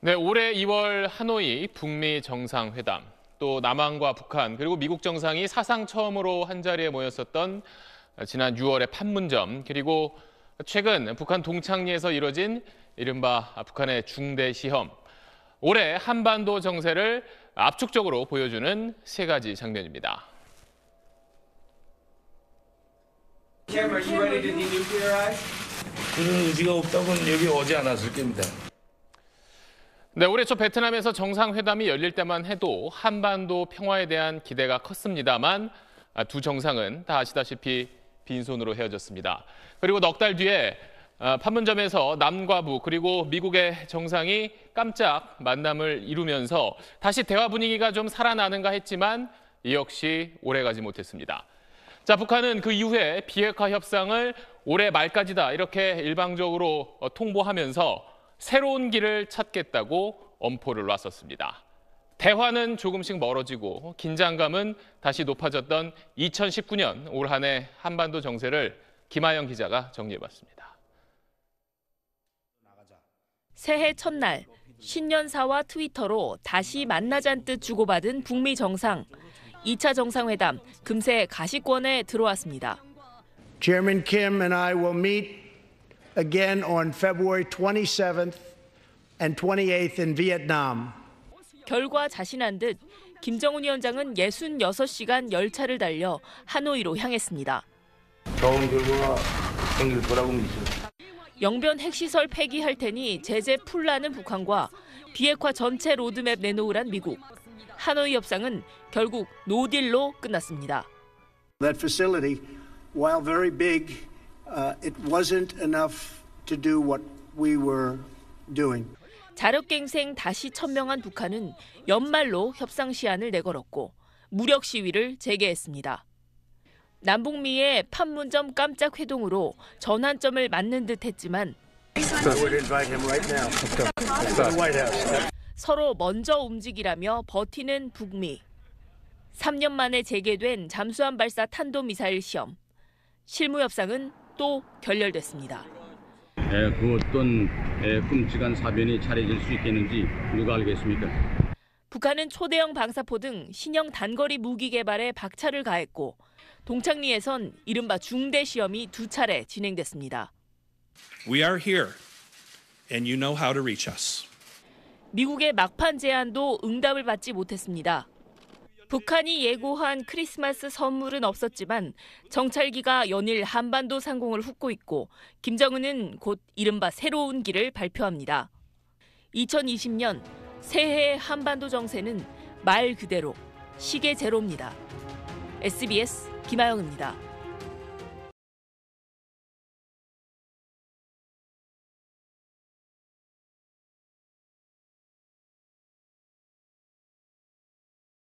네, 올해 2월 하노이 북미 정상회담, 또 남한과 북한, 그리고 미국 정상이 사상 처음으로 한자리에 모였었던 지난 6월의 판문점, 그리고 최근 북한 동창리에서 이뤄진 이른바 북한의 중대 시험, 올해 한반도 정세를 압축적으로 보여주는 세 가지 장면입니다. Kim, e r a 그런 의지가 없다고는 여기 오지 않았을 겁니다. 네, 올해 초 베트남에서 정상회담이 열릴 때만 해도 한반도 평화에 대한 기대가 컸습니다만 아, 두 정상은 다 아시다시피 빈손으로 헤어졌습니다. 그리고 넉 달 뒤에 아, 판문점에서 남과 북 그리고 미국의 정상이 깜짝 만남을 이루면서 다시 대화 분위기가 좀 살아나는가 했지만 이 역시 오래가지 못했습니다. 자, 북한은 그 이후에 비핵화 협상을 올해 말까지다 이렇게 일방적으로 어, 통보하면서 새로운 길을 찾겠다고 엄포를 놨었습니다. 대화는 조금씩 멀어지고 긴장감은 다시 높아졌던 2019년 올한해 한반도 정세를 김하영 기자가 정리해봤습니다. 새해 첫날 신년사와 트위터로 다시 만나잔 뜻 주고받은 북미 정상. 2차 정상회담 금세 가시권에 들어왔습니다. again on February 27th and 28th in Vietnam. 결과 자신한 듯 김정은 위원장은 66시간 열차를 달려 하노이로 향했습니다. 좋은 결과 생길 거라고는 있어요. 영변 핵시설 폐기할 테니 제재 풀라는 북한과 비핵화 전체 로드맵 내놓으란 미국. 하노이 협상은 결국 노딜로 끝났습니다. That facility, while very big, Uh, it wasn't enough to do what we were doing. 자력갱생 다시 천명한 북한은 연말로 협상 시한을 내걸었고 무력 시위를 재개했습니다. 남북미의 판문점 깜짝 회동으로 전환점을 맞는 듯 했지만 서로 먼저 움직이라며 버티는 북미. 3년 만에 재개된 잠수함 발사 탄도미사일 시험. 실무 협상은 또 결렬됐습니다. 그 어떤 끔찍한 사변이 차려질 수 있겠는지 누가 알겠습니까? 북한은 초대형 방사포 등 신형 단거리 무기 개발에 박차를 가했고 동창리에선 이른바 중대 시험이 두 차례 진행됐습니다. We are here and you know how to reach us. 미국의 막판 제안도 응답을 받지 못했습니다. 북한이 예고한 크리스마스 선물은 없었지만 정찰기가 연일 한반도 상공을 훑고 있고 김정은은 곧 이른바 새로운 길을 발표합니다. 2020년 새해 한반도 정세는 말 그대로 시계 제로입니다. SBS 김아영입니다.